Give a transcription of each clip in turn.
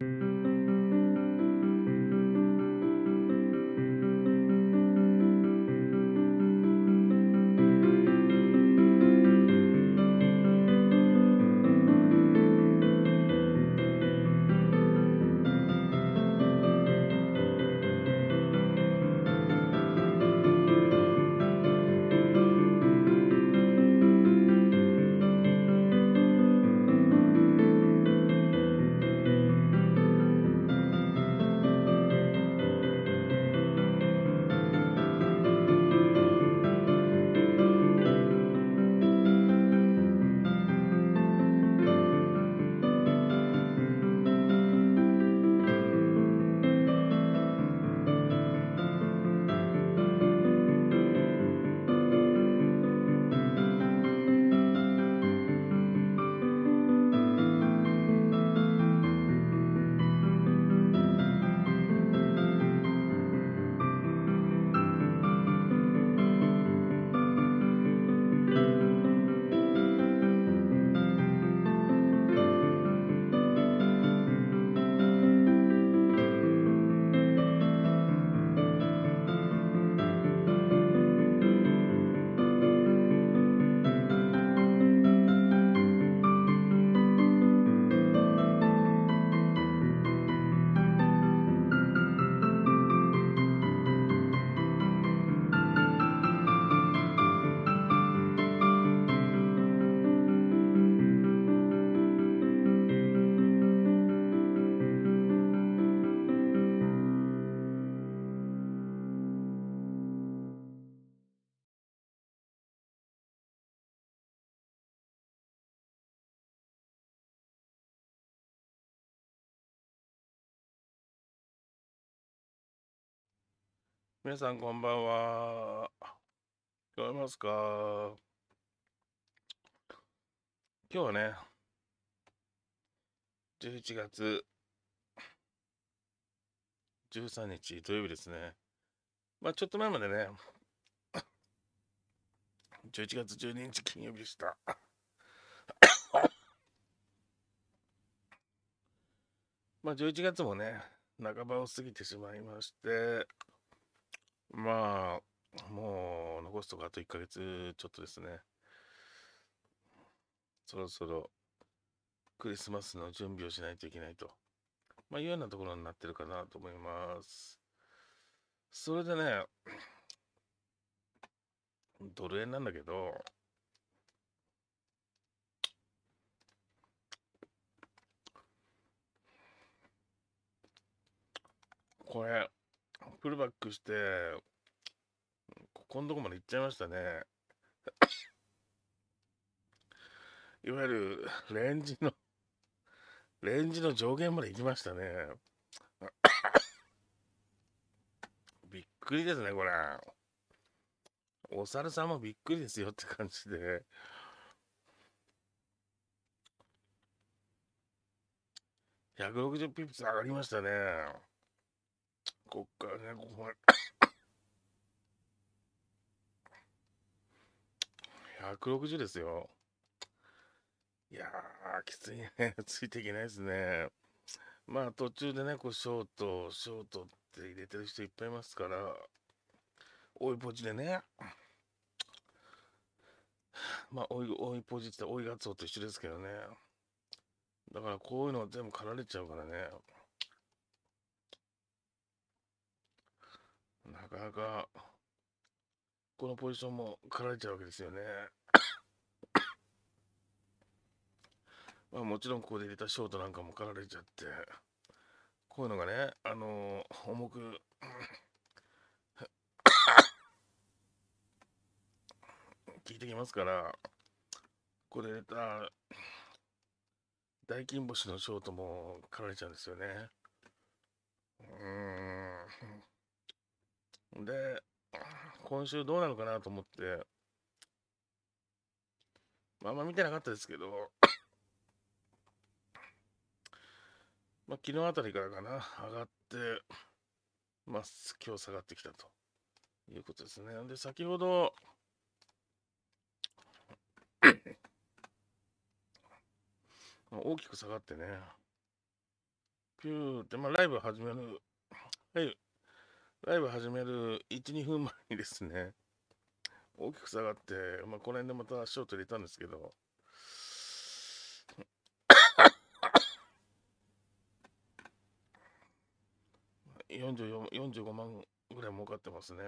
Thank you. 皆さんこんばんは。聞こえますか今日はね、11月13日土曜日ですね。まあちょっと前までね、11月12日金曜日でした。まあ11月もね、半ばを過ぎてしまいまして、まあ、もう残すとこあと1ヶ月ちょっとですね。そろそろクリスマスの準備をしないといけないと、まあ、いうようなところになってるかなと思います。それでね、ドル円なんだけど、これ、フルバックして、ここのとこまで行っちゃいましたね。いわゆる、レンジの、レンジの上限まで行きましたね。びっくりですね、これ。お猿さんもびっくりですよって感じで。160ピップス上がりましたね。こっからね、ここ160ですよ。いやー、きついね。ついていけないですね。まあ途中でね、こうショート、ショートって入れてる人いっぱいいますから、追いポジでね。まあ、多い、追いポジって追いガツオと一緒ですけどね。だからこういうのは全部狩られちゃうからね。なかなか、このポジションも刈られちゃうわけですよね。まあもちろんここで入れたショートなんかも刈られちゃって、こういうのがね、あのー、重く 効いてきますから、これあ大金星のショートも刈られちゃうんですよね。うんで、今週どうなるかなと思って、まあ、んま見てなかったですけど、まあ、昨日あたりからかな、上がって、まあ、今日下がってきたということですね。で、先ほど、大きく下がってね、ピューって、まあ、ライブ始める、はい、ライブ始める1、2分前にですね、大きく下がって、まあ、この辺でまたショート入れたんですけど、44 45万ぐらい儲かってますね。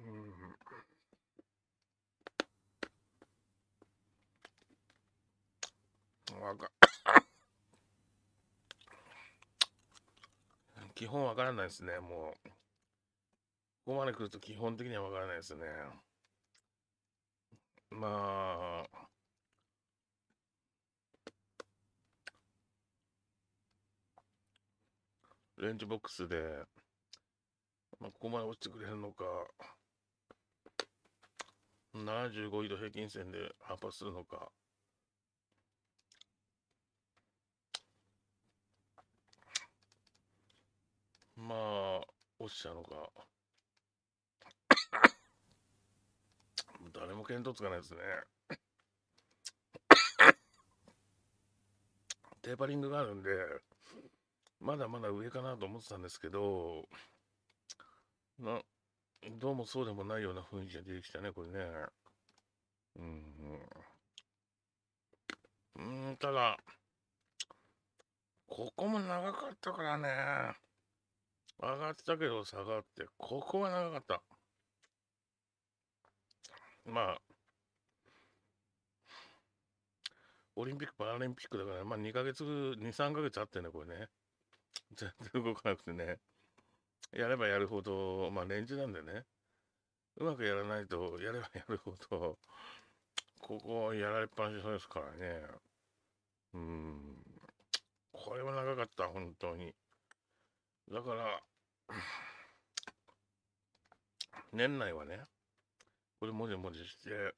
うん。わか基本わからないですね、もう。ここまで来ると基本的にはわからないですね。まあ、レンジボックスで、まあ、ここまで落ちてくれるのか、75位と平均線で反発するのか。まあ、落ちたのか。誰も見当つかないですね。テーパリングがあるんで、まだまだ上かなと思ってたんですけど、な、どうもそうでもないような雰囲気が出てきたね、これね。うん。うん、ただ、ここも長かったからね。上がったけど下がって、ここは長かった。まあ、オリンピック・パラリンピックだから、まあ2ヶ月、2、3ヶ月あってね、これね。全然動かなくてね。やればやるほど、まあレンジなんでね。うまくやらないと、やればやるほど、ここはやられっぱなしそうですからね。うん。これは長かった、本当に。だから、年内はね、これもじもじして、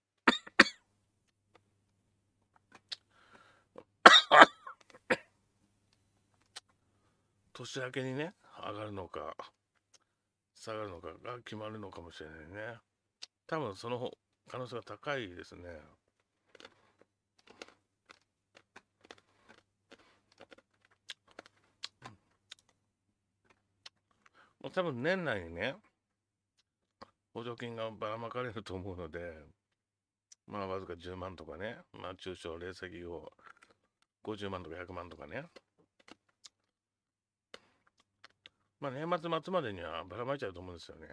年明けにね、上がるのか、下がるのかが決まるのかもしれないね。多分その可能性が高いですね。もう多分年内にね、補助金がばらまかれると思うので、まあ、わずか10万とかね、まあ、中小零細企業、50万とか100万とかね。まあ、年末末までにはばらまいちゃうと思うんですよね。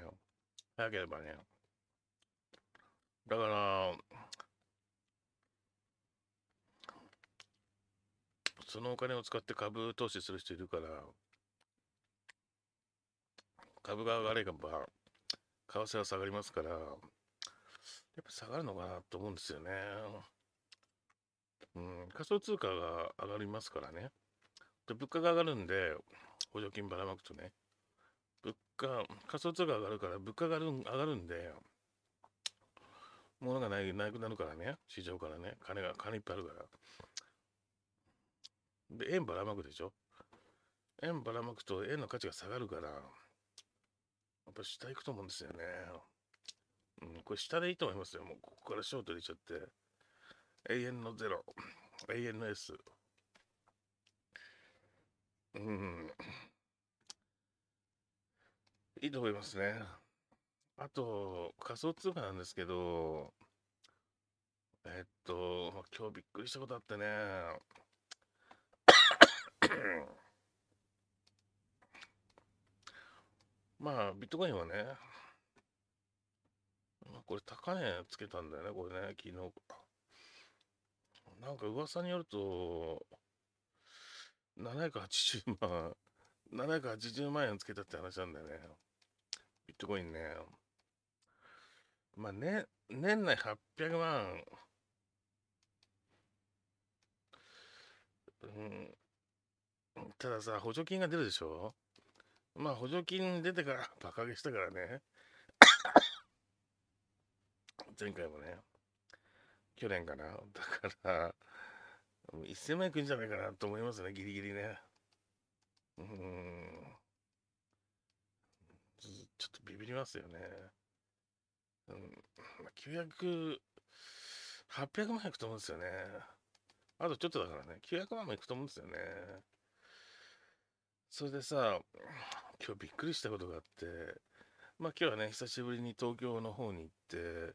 早ければね。だから、そのお金を使って株投資する人いるから、株が上がれば、為替は下がりますから、やっぱ下がるのかなと思うんですよね。うん、仮想通貨が上がりますからね。で、物価が上がるんで、補助金ばらまくとね、物価、仮想通貨上がるから、物価が上がるんで、物がないなくなるからね、市場からね、金が、金いっぱいあるから。で、円ばらまくでしょ。円ばらまくと円の価値が下がるから、やっぱ下行くと思うんですよね。うん、これ下でいいと思いますよ。もうここからショート入れちゃって。永遠のゼロ。永遠の S。うん。いいと思いますね。あと、仮想通貨なんですけど、えっと、今日びっくりしたことあってね。まあ、ビットコインはね、これ高値つけたんだよね、これね、昨日。なんか噂によると、780万、780万円つけたって話なんだよね。ビットコインね。まあ、ね、年内800万。うん。たださ、補助金が出るでしょまあ補助金出てからバカ げしたからね 前回もね去年かなだから1000万いくんじゃないかなと思いますねギリギリねうんちょっとビビりますよねうん900 800万いくと思うんですよねあとちょっとだからね900万もいくと思うんですよねそれでさ今日びっくりしたことがあって、まあ今日はね、久しぶりに東京の方に行って、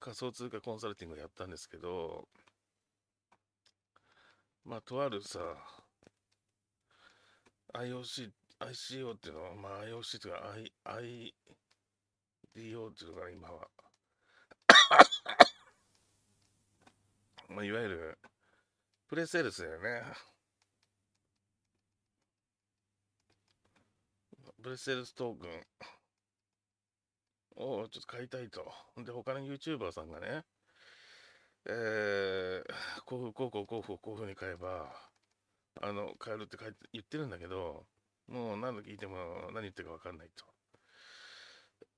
仮想通貨コンサルティングをやったんですけど、まあとあるさ、IOC、ICO っていうのは、まあ IOC とか I、IDO っていうのかな、今は。まあいわゆる、プレセールスだよね。ブレセルストークンをちょっと買いたいと。で、他の YouTuber さんがね、えー、こういう、こうこう、こうこう、こいうふうに買えば、あの、買えるって書いて言ってるんだけど、もう何度聞いても何言ってるか分かんないと。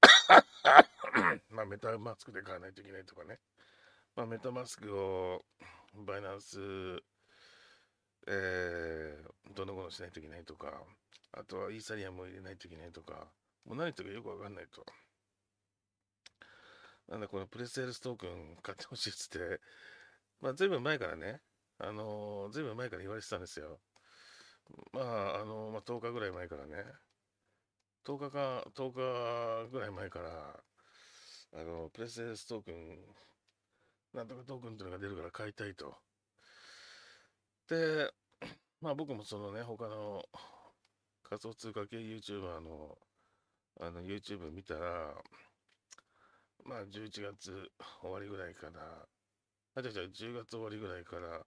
まあ、メタマスクで買わないといけないとかね。まあ、メタマスクをバイナンス、えー、どのこのしないといけないとか、あとはイーサリアムも入れないといけないとか、もう何とかよくわかんないと。なんだこのプレセールストークン買ってほしいっつって、まあ随分前からね、あのー、随分前から言われてたんですよ。まあ、あのー、まあ、10日ぐらい前からね、10日か、10日ぐらい前から、あのー、プレセールストークン、なんとかトークンというのが出るから買いたいと。で、まあ僕もそのね、他の仮想通貨系 YouTuber のあの YouTube 見たら、まあ11月終わりぐらいから、あ、じゃじゃ10月終わりぐらいから、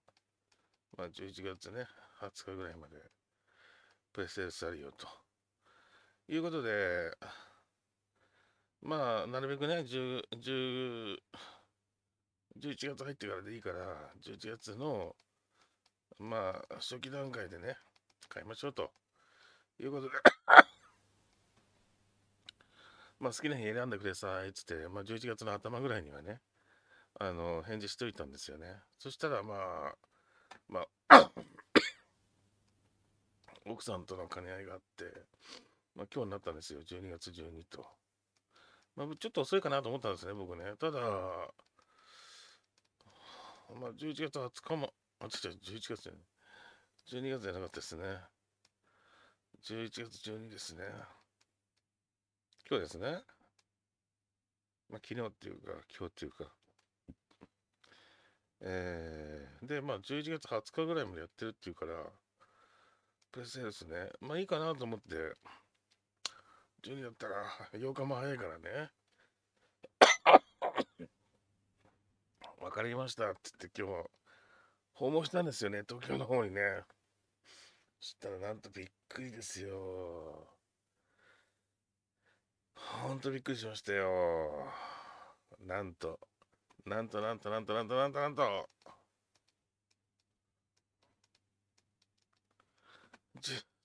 まあ11月ね、20日ぐらいまで、プレスエルスあるよと。いうことで、まあ、なるべくね、10 11月入ってからでいいから、11月の、まあ、初期段階でね、買いましょうと。いうことで まあ好きな日選んでくださいっつって、まあ、11月の頭ぐらいにはね、あの、返事しといたんですよね。そしたら、まあ、まあ 奥さんとの兼ね合いがあって、まあ、今日になったんですよ、12月12と。まあ、ちょっと遅いかなと思ったんですね、僕ね。ただ、まあ、11月20日も、あ、違う、11月じゃない。12月じゃなかったですね。11月12ですね。今日ですね。まあ、昨日っていうか、今日っていうか。えー、で、まあ、11月20日ぐらいまでやってるっていうから、プレセールスね。まあ、いいかなと思って、12だったら8日も早いからね。わかりましたって言って今日訪問したんですよね東京の方にねしたらなんとびっくりですよ。ほんとびっくりしましたよ。なんと、なんとなんとなんとなんとなんとなんと。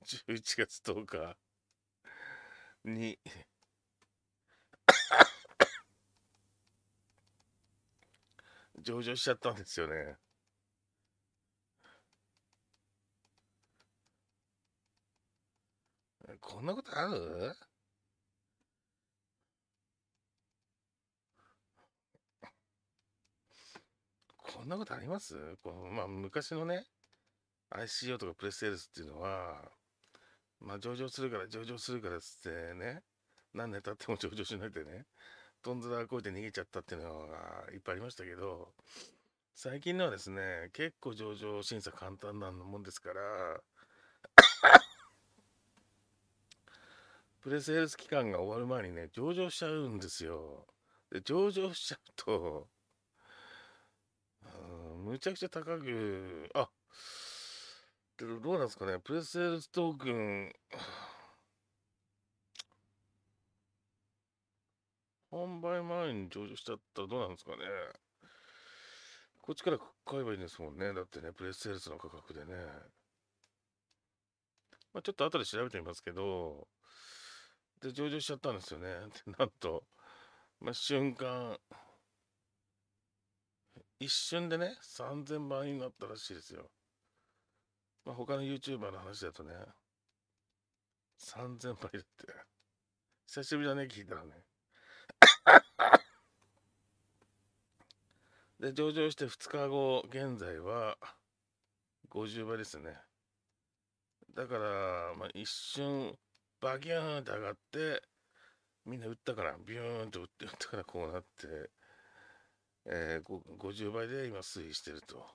11月10日に 上場しちゃったんですよね。こんなことあるこんなことありますこの、まあ、昔のね ICO とかプレステールスっていうのはまあ上場するから上場するからっつってね何年経っても上場しないでねンんずらこいて逃げちゃったっていうのがいっぱいありましたけど最近のはですね結構上場審査簡単なもんですからプレセールス期間が終わる前にね、上場しちゃうんですよ。で、上場しちゃうと、うん、むちゃくちゃ高く、あ、けどうなんですかね、プレセールストークン、販売前に上場しちゃったらどうなんですかね。こっちから買えばいいんですもんね。だってね、プレスセールスの価格でね。まあ、ちょっと後で調べてみますけど、で上場しちゃったんですよね でなんと、まあ、瞬間一瞬でね3000倍になったらしいですよ、まあ、他の YouTuber の話だとね3000倍だって久しぶりだね聞いたらねで上場して2日後現在は50倍ですねだから、まあ、一瞬バギューンって上がってみんな打ったからビューンと打って打ったからこうなって、えー、50倍で今推移してると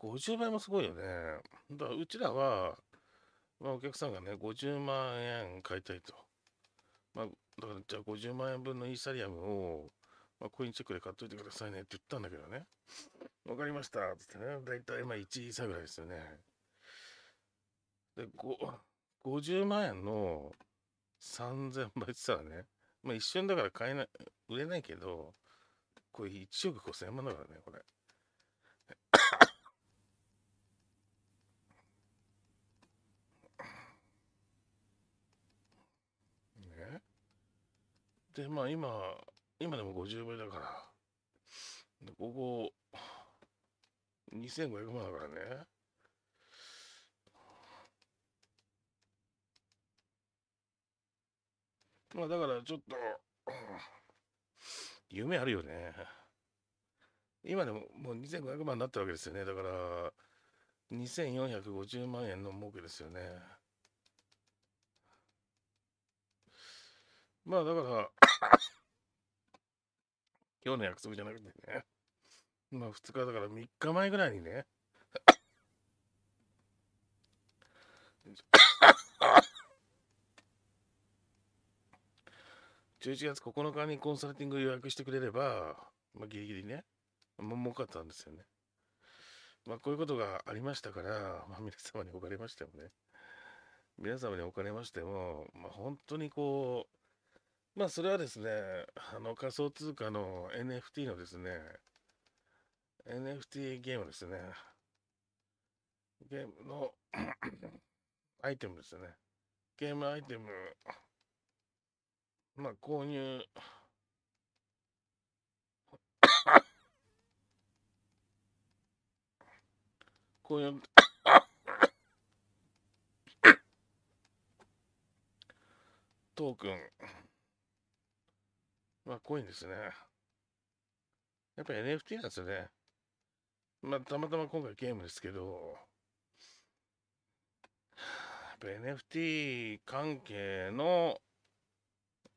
50倍もすごいよねだからうちらは、まあ、お客さんがね50万円買いたいと、まあ、だからじゃあ50万円分のイーサリアムを、まあ、コインチェックで買っといてくださいねって言ったんだけどね分かりましたっつってね大体まあ1位差ぐらいですよねで5 50万円の3000倍って言ったらね、まあ、一瞬だから買えない売れないけどこれ1億5000万だからねこれ。ね、でまあ今今でも50倍だからここ2500万だからねまあだからちょっと、夢あるよね。今でももう2500万になったわけですよね。だから、2450万円の儲けですよね。まあだから 今日の約束じゃなくてね、まあ2日だから3日前ぐらいにね、11月9日にコンサルティング予約してくれれば、まあ、ギリギリね、も儲かったんですよね。まあ、こういうことがありましたから、まあ、皆様におかれましてもね、皆様におかれましても、まあ、本当にこう、まあ、それはですね、あの、仮想通貨の NFT のですね、NFT ゲームですね、ゲームのアイテムですね、ゲームアイテム、まあ購入購入トークンまあコインですねやっぱ NFT なんですよねまあたまたま今回ゲームですけどやっぱ NFT 関係の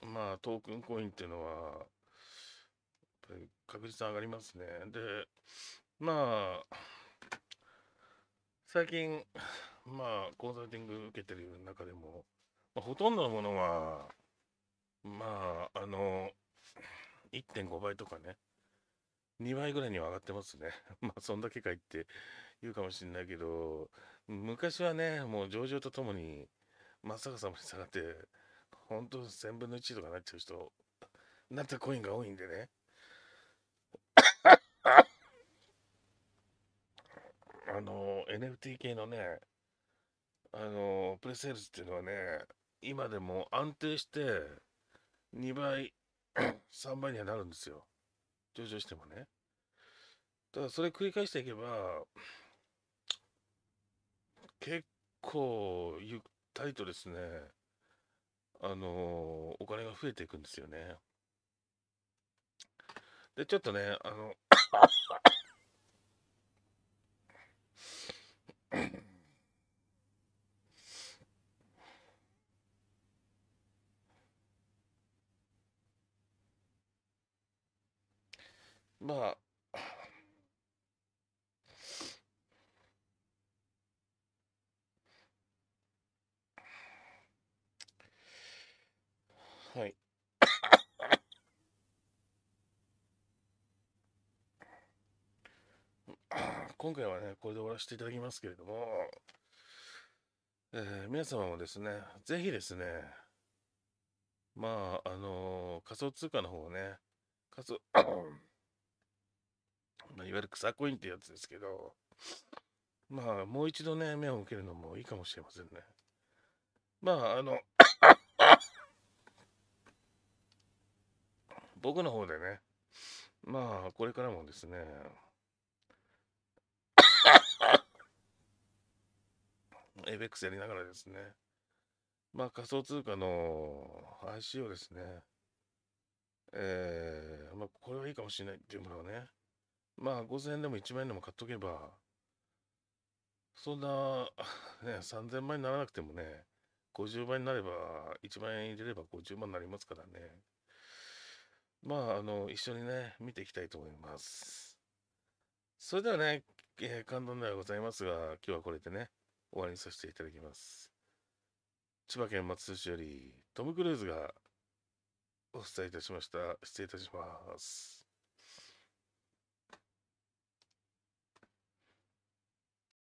まあトークンコインっていうのは、確率上がりますね。で、まあ、最近、まあ、コンサルティング受けてる中でも、まあ、ほとんどのものは、まあ、あの、1.5倍とかね、2倍ぐらいには上がってますね。まあ、そんだけかいって言うかもしれないけど、昔はね、もう上場とともに、真っ逆さまに下がって、本当1000分の1とかなっちゃう人、なったコインが多いんでね。あの、NFT 系のね、あの、プレセールスっていうのはね、今でも安定して2倍、3 倍にはなるんですよ。上場してもね。ただそれ繰り返していけば、結構ゆったりとですね、あのお金が増えていくんですよね。で、ちょっとね、あのまあ、今回はね、これで終わらせていただきますけれども、えー、皆様もですね、ぜひですね、まあ、あのー、仮想通貨の方をね、仮想、まあ、いわゆる草コインってやつですけど、まあ、もう一度ね、目を向けるのもいいかもしれませんね。まあ、あの僕の方でね、まあ、これからもですね、a ック x やりながらですね、まあ仮想通貨の IC をですね、えー、まあこれはいいかもしれないっていうものはね、まあ5000円でも1万円でも買っとけば、そんな、ね、3000万にならなくてもね、50倍になれば、1万円入れれば50万になりますからね。まあ、あの、一緒にね、見ていきたいと思います。それではね、えー、簡単ではございますが、今日はこれでね、終わりにさせていただきます。千葉県松戸市よりトム・クルーズがお伝えいたしました。失礼いたします。